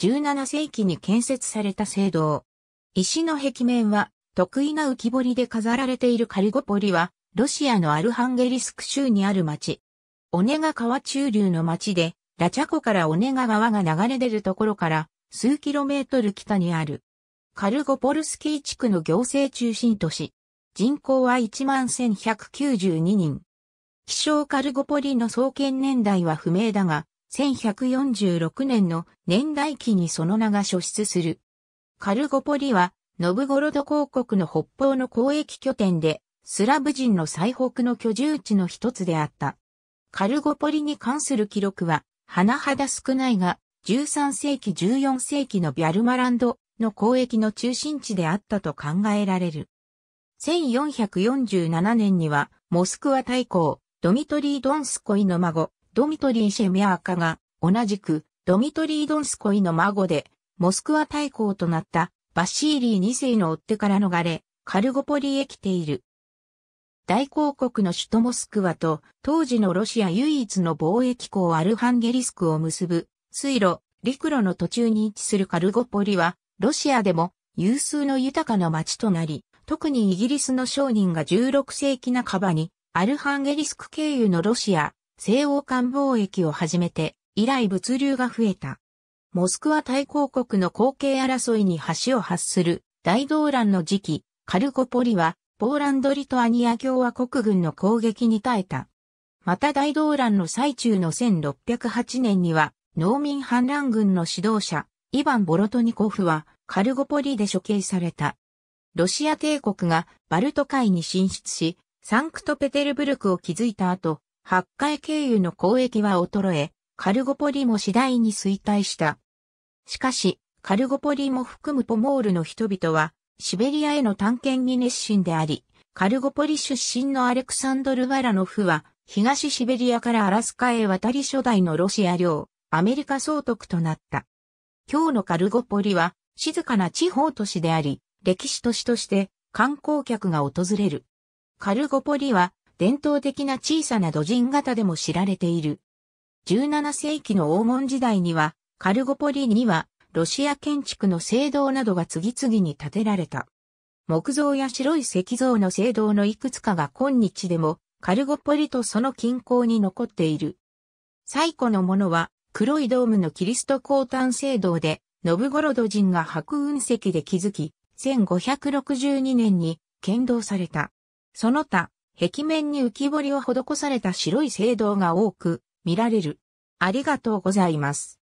17世紀に建設された聖堂。石の壁面は、得意な浮き彫りで飾られているカリゴポリは、ロシアのアルハンゲリスク州にある町。オネガ川中流の町で、ラチャコからオネガ川が流れ出るところから、数キロメートル北にある。カルゴポルスキー地区の行政中心都市。人口は11,192人。希少カルゴポリの創建年代は不明だが、1146年の年代記にその名が書出する。カルゴポリは、ノブゴロド公国の北方の交易拠点で、スラブ人の最北の居住地の一つであった。カルゴポリに関する記録は、甚だ少ないが、13世紀14世紀のビャルマランドの交易の中心地であったと考えられる。1447年には、モスクワ大公、ドミトリー・ドンスコイの孫、ドミトリー・シェミアーカが、同じく、ドミトリー・ドンスコイの孫で、モスクワ大公となったバシーリー2世の追手から逃れ、カルゴポリへ来ている。大公国の首都モスクワと当時のロシア唯一の貿易港アルハンゲリスクを結ぶ水路、陸路の途中に位置するカルゴポリはロシアでも有数の豊かな町となり、特にイギリスの商人が16世紀半ばにアルハンゲリスク経由のロシア、西欧間貿易を始めて、以来物流が増えた。モスクワ大公国の後継争いに橋を発する大動乱の時期、カルコポリは、ポーランド・リトアニア共和国軍の攻撃に耐えた。また大動乱の最中の1608年には、農民反乱軍の指導者、イヴァン・ボロトニコフは、カルゴポリで処刑された。ロシア帝国がバルト海に進出し、サンクトペテルブルクを築いた後、八海経由の交易は衰え、カルゴポリも次第に衰退した。しかし、カルゴポリも含むポモールの人々は、シベリアへの探検に熱心であり、カルゴポリ出身のアレクサンドル・ワラノフは、東シベリアからアラスカへ渡り初代のロシア領、アメリカ総督となった。今日のカルゴポリは、静かな地方都市であり、歴史都市として観光客が訪れる。カルゴポリは伝統的な小さな土人型でも知られている。17世紀の黄金時代には、カルゴポリには、ロシア建築の聖堂などが次々に建てられた。木造や白い石像の聖堂のいくつかが今日でも、カルゴポリとその近郊に残っている。最古のものは、黒いドームのキリスト降誕聖堂で、ノブゴロド人が白雲石で築き、1562年に建道された。その他、壁面に浮き彫りを施された白い聖堂が多く見られる。ありがとうございます。